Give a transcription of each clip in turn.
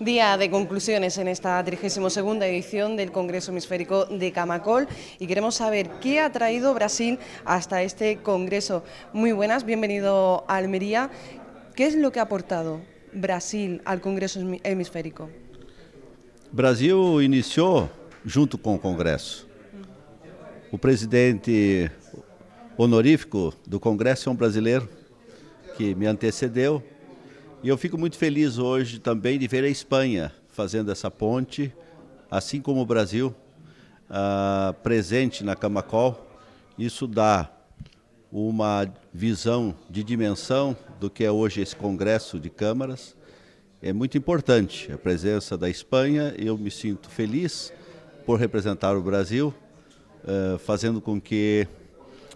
Día de conclusiones en esta 32 edición del Congreso Hemisférico de Camacol y queremos saber qué ha traído Brasil hasta este Congreso. Muy buenas, bienvenido a Almería. ¿Qué es lo que ha aportado Brasil al Congreso Hemisférico? Brasil inició junto con el Congreso. El presidente honorífico del Congreso es un um brasileiro que me antecedió E eu fico muito feliz hoje também de ver a Espanha fazendo essa ponte, assim como o Brasil, uh, presente na Camacol. Isso dá uma visão de dimensão do que é hoje esse Congresso de Câmaras. É muito importante a presença da Espanha. Eu me sinto feliz por representar o Brasil, uh, fazendo com que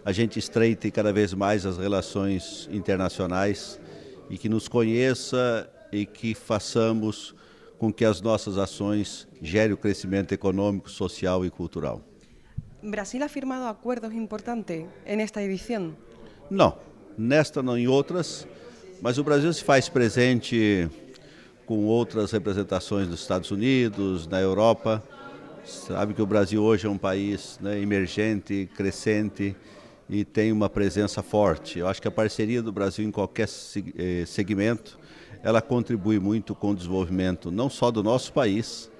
a gente estreite cada vez mais as relações internacionais e que nos conheça e que façamos com que as nossas ações gerem o crescimento econômico, social e cultural. Brasil ha firmado acordos importantes nesta edição? Não, nesta não em outras, mas o Brasil se faz presente com outras representações dos Estados Unidos, na Europa. Sabe que o Brasil hoje é um país né, emergente, crescente e tem uma presença forte. Eu acho que a parceria do Brasil em qualquer eh, segmento, ela contribui muito com o desenvolvimento não só do nosso país,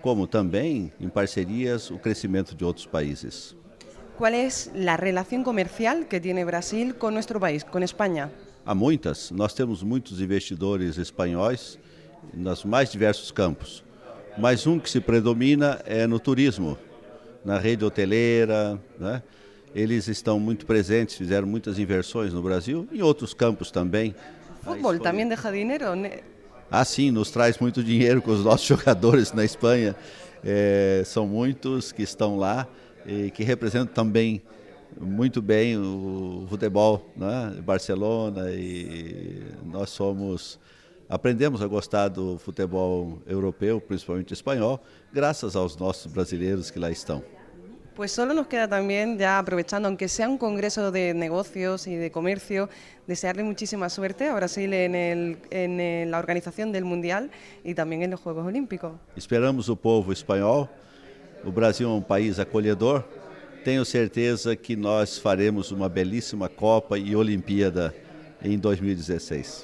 como também em parcerias o crescimento de outros países. Qual é a relação comercial que tem o Brasil com o nosso país, com a Espanha? Há muitas. Nós temos muitos investidores espanhóis nos mais diversos campos. Mas um que se predomina é no turismo, na rede hoteleira, né? Eles estão muito presentes, fizeram muitas inversões no Brasil, em outros campos também. O futebol também deixa dinheiro, né? Ah, sim, nos traz muito dinheiro com os nossos jogadores na Espanha. É, são muitos que estão lá e que representam também muito bem o futebol, né? Barcelona e nós somos aprendemos a gostar do futebol europeu, principalmente espanhol, graças aos nossos brasileiros que lá estão. Pues solo nos queda también, ya aprovechando, aunque sea un congreso de negocios y de comercio, desearle muchísima suerte a Brasil en, la organización del Mundial y también en los Juegos Olímpicos. Esperamos o povo español, el Brasil es un um país acolhedor. tengo certeza que nós faremos una belíssima Copa y e Olimpíada en em 2016.